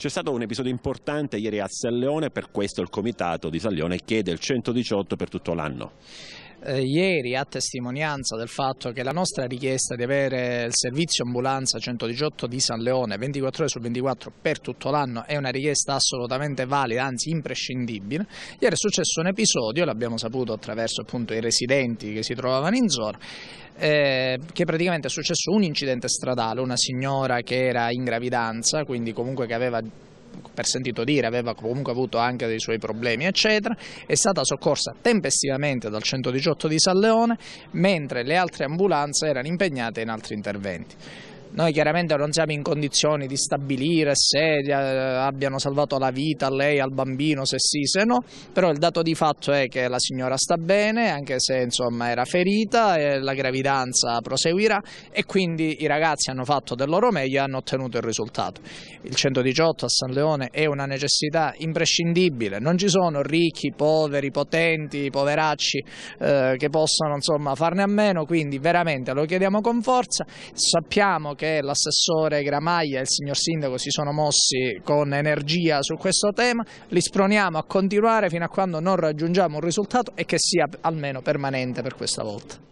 C'è stato un episodio importante ieri a San Leone, per questo il comitato di San Leone chiede il 118 per tutto l'anno eh, ieri a testimonianza del fatto che la nostra richiesta di avere il servizio ambulanza 118 di San Leone 24 ore su 24 per tutto l'anno è una richiesta assolutamente valida, anzi imprescindibile, ieri è successo un episodio, l'abbiamo saputo attraverso appunto, i residenti che si trovavano in zona, eh, che praticamente è successo un incidente stradale, una signora che era in gravidanza, quindi comunque che aveva per sentito dire aveva comunque avuto anche dei suoi problemi eccetera, è stata soccorsa tempestivamente dal 118 di San Leone mentre le altre ambulanze erano impegnate in altri interventi. Noi chiaramente non siamo in condizioni di stabilire se eh, abbiano salvato la vita a lei, al bambino, se sì, se no, però il dato di fatto è che la signora sta bene, anche se insomma era ferita, e la gravidanza proseguirà e quindi i ragazzi hanno fatto del loro meglio e hanno ottenuto il risultato. Il 118 a San Leone è una necessità imprescindibile, non ci sono ricchi, poveri, potenti, poveracci eh, che possano insomma farne a meno, quindi veramente lo chiediamo con forza, sappiamo che che l'assessore Gramaglia e il signor Sindaco si sono mossi con energia su questo tema, li sproniamo a continuare fino a quando non raggiungiamo un risultato e che sia almeno permanente per questa volta.